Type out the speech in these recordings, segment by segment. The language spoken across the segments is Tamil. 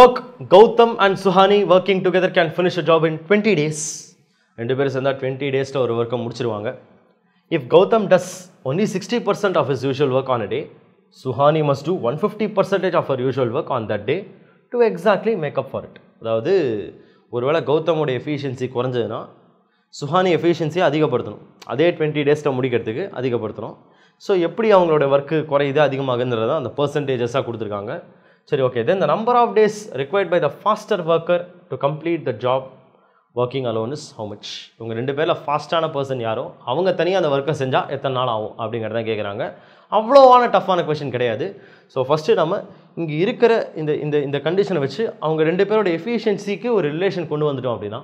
work Gautam and Suhani working together can finish a job in twenty days ரெண்டு பேரும் சேர்ந்தால் டுவெண்ட்டி டேஸில் ஒரு ஒர்க்கை முடிச்சிருவாங்க if Gautam does only sixty percent of is usual work on a day Suhani must do one fifty percentage of her usual work on that day to exactly make up for it அதாவது ஒருவேளை கௌதமுடைய எஃபிஷியன்சி குறைஞ்சதுன்னா சுஹானி எஃபிஷியன்சியை அதிகப்படுத்தணும் அதே டுவெண்ட்டி டேஸில் முடிக்கிறதுக்கு அதிகப்படுத்தணும் ஸோ எப்படி அவங்களோட ஒர்க்கு குறையுது அதிகமாகுன்றது அந்த பர்சன்டேஜஸாக கொடுத்துருக்காங்க சரி okay then the number of days required by the faster worker to complete the job working alone is how much இவங்க ரெண்டு பேரில் ஃபாஸ்ட்டான பர்சன் யாரோ அவங்க தனியாக அந்த ஒர்க்கை செஞ்சால் எத்தனை நாள் ஆகும் அப்படிங்கிறத கேட்குறாங்க அவ்வளோவான டஃப்பான கொஷின் கிடையாது ஸோ ஃபஸ்ட்டு நம்ம இங்கே இருக்கிற இந்த இந்த இந்த கண்டிஷனை வச்சு அவங்க ரெண்டு பேரோட எஃபிஷியன்சிக்கு ஒரு ரிலேஷன் கொண்டு வந்துட்டோம் அப்படின்னா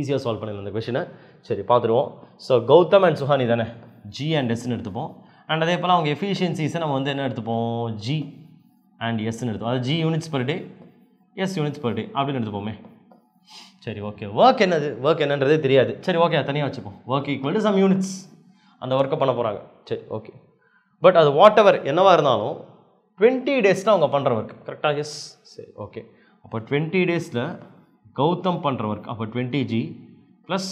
ஈஸியாக சால்வ் பண்ணிடலாம் இந்த கொஷினை சரி பார்த்துருவோம் ஸோ கௌதம் அண்ட் சுஹானி தானே ஜி அண்ட் எஸ்ன்னு எடுத்துப்போம் அண்ட் அதே போல் அவங்க எஃபிஷியன்சிஸை நம்ம வந்து என்ன எடுத்துப்போம் ஜி அண்ட் எஸ்ன்னு எடுத்தோம் அது G units per day S units per day அப்படின்னு எடுத்துப்போமே சரி ஓகே ஒர்க் என்னது ஒர்க் என்னன்றதே தெரியாது சரி ஓகே தனியாக வச்சுப்போம் work equal to some units அந்த ஒர்க்கை பண்ண போகிறாங்க சரி ஓகே பட் அது வாட் எவர் என்னவாக இருந்தாலும் டுவெண்ட்டி டேஸில் அவங்க பண்ணுற ஒர்க் கரெக்டாக எஸ் சரி ஓகே அப்போ டுவெண்ட்டி டேஸில் கௌதம் பண்ணுற ஒர்க் அப்போ டுவெண்ட்டி ஜி ப்ளஸ்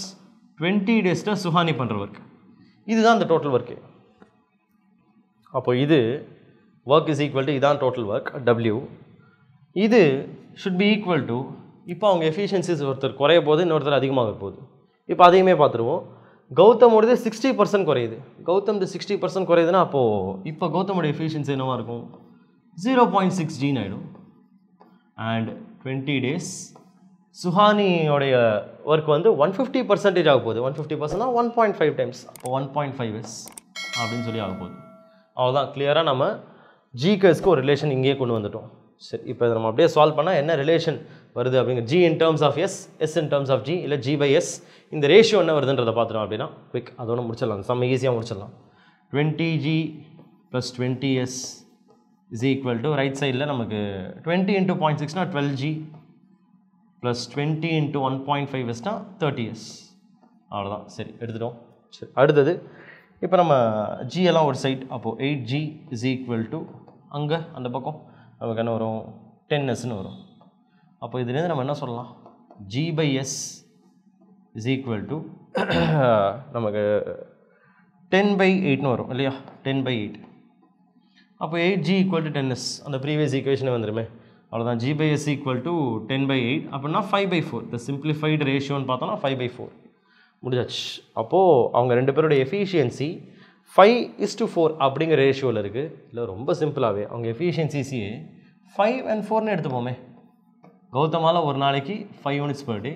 டுவெண்ட்டி டேஸில் சுஹானி பண்ணுற ஒர்க் இதுதான் அந்த டோட்டல் ஒர்க்கு அப்போ இது ஒர்க் இஸ் ஈக்குவல் டு இதான் டோட்டல் ஒர்க் டபிள்யூ இது ஷுட் பி ஈக்குவல் டு இப்போ அவங்க எஃபிஷியன்சிஸ் ஒருத்தர் குறைய போது இன்னொருத்தர் அதிகமாக போகுது இப்போ அதையுமே பார்த்துருவோம் கௌதமோடது சிக்ஸ்டி பர்சன்ட் குறையுது கௌதம்து சிக்ஸ்டி பர்சன்ட் குறையுதுன்னா அப்போது இப்போ கௌதமோட எஃபிஷியன்சி என்னவாக இருக்கும் ஜீரோ பாயிண்ட் சிக்ஸ் ஜீன் ஆகிடும் அண்ட் டுவெண்ட்டி டேஸ் சுஹானியோடைய ஒர்க் வந்து ஒன் ஃபிஃப்டி பர்சன்டேஜ் ஆக போகுது ஒன் ஃபிஃப்டி பர்சன்ட்னா one point five times one point five S அப்படின்னு சொல்லி ஆக போகுது அவ்வளோதான் கிளியராக நம்ம ஜிகேஸ்க்கு ஒரு ரிலேஷன் இங்கேயே கொண்டு வந்துட்டோம் சரி இப்போ நம்ம அப்படியே சால்வ் பண்ணால் என்ன ரிலேஷன் வருது அப்படிங்கிற G in terms of S S in terms of G இல்லை ஜி பை எஸ் இந்த ரேஷியோ என்ன வருதுன்றதை பார்த்துட்டோம் அப்படின்னா குவிக் அதோட முடிச்சிடலாம் செம்ம ஈஸியாக முடிச்சிடலாம் twenty G plus twenty S is equal to right சைடில் நமக்கு டுவெண்ட்டி இன்ட்டு பாயிண்ட் சிக்ஸ்னால் twelve G plus twenty into one point five எஸ்னால் தேர்ட்டி எஸ் அவ்வளோதான் சரி எடுத்துட்டோம் சரி அடுத்தது இப்போ நம்ம ஜியெல்லாம் ஒரு சைட் அப்போது eight G is equal to அங்கே அந்த பக்கம் நமக்கு என்ன வரும் டென் எஸ்ன்னு வரும் அப்போ இதுலேருந்து நம்ம என்ன சொல்லலாம் G by S is equal to நமக்கு டென் பை எயிட்னு வரும் இல்லையா டென் பை எயிட் அப்போ eight G equal to ten S அந்த ப்ரீவியஸ் ஈக்குவேஷனே வந்துருமே அவ்வளோதான் G by S equal to ten by eight அப்படின்னா five by four the simplified ரேஷியோன்னு பார்த்தோன்னா ஃபைவ் பை ஃபோர் முடிஞ்சாச்சு அப்போது அவங்க ரெண்டு பேரோட efficiency five is to four அப்படிங்கிற ரேஷியோவில் இருக்குது இல்லை ரொம்ப சிம்பிளாகவே அவங்க எஃபிஷியன்சிசி ஃபைவ் அண்ட் ஃபோர்னு எடுத்துப்போமே கௌதமால் ஒரு நாளைக்கு five units per day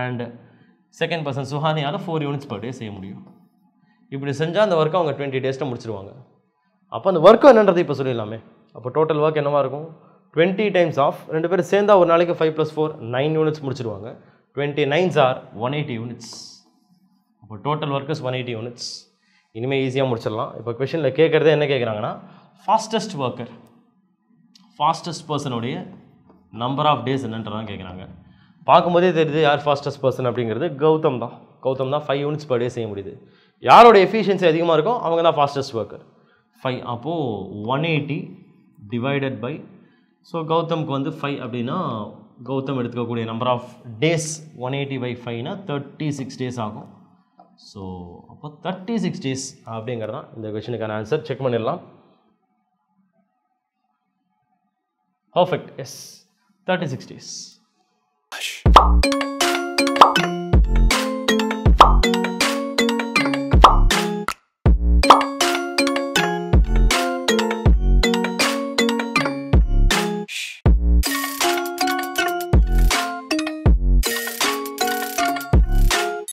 and second person சுஹானியால் ஃபோர் யூனிட்ஸ் பர் டே செய்ய முடியும் இப்படி செஞ்சால் அந்த ஒர்க்கை அவங்க டுவெண்ட்டி டேஸ்ட்டை முடிச்சிருவாங்க அப்போ அந்த ஒர்க்கு என்னன்றது இப்போ சொல்லிடலாமே அப்போ டோட்டல் ஒர்க் என்னவாக இருக்கும் டுவெண்ட்டி டைம்ஸ் ஆஃப் ரெண்டு பேரும் சேர்ந்தால் ஒரு நாளைக்கு five plus four nine units முடிச்சிருவாங்க twenty nines or one eighty units அப்போ total workers one eighty units இனிமேல் ஈஸியாக முடிச்சிடலாம் இப்போ கொஷனில் கேட்குறதே என்ன கேட்குறாங்கன்னா ஃபாஸ்டஸ்ட் ஒர்க்கர் ஃபாஸ்டஸ்ட் பர்சனுடைய நம்பர் ஆஃப் டேஸ் என்னன்றதான் கேட்குறாங்க பார்க்கும்போதே தெரியுது யார் ஃபாஸ்டஸ்ட் பர்சன் அப்படிங்கிறது கௌதம் தான் கௌதம் தான் ஃபைவ் யூனிட்ஸ் பர் டே செய்ய முடியுது யாரோட எஃபிஷியன்சி அதிகமாக இருக்கோ அவங்க தான் ஃபாஸ்டஸ்ட் ஒர்க்கர் ஃபைவ் அப்போது one eighty divided by so கௌதம்க்கு வந்து ஃபைவ் அப்படின்னா கௌதம் எடுத்துக்கக்கூடிய number of days one eighty by ஃபைவ்னா தேர்ட்டி சிக்ஸ் டேஸ் ஆகும் ஸோ அப்போ தேர்ட்டி சிக்ஸ் டேஸ் அப்படிங்கிறது இந்த கொஷனுக்கான ஆன்சர் செக் பண்ணிடலாம் perfect yes thirty six days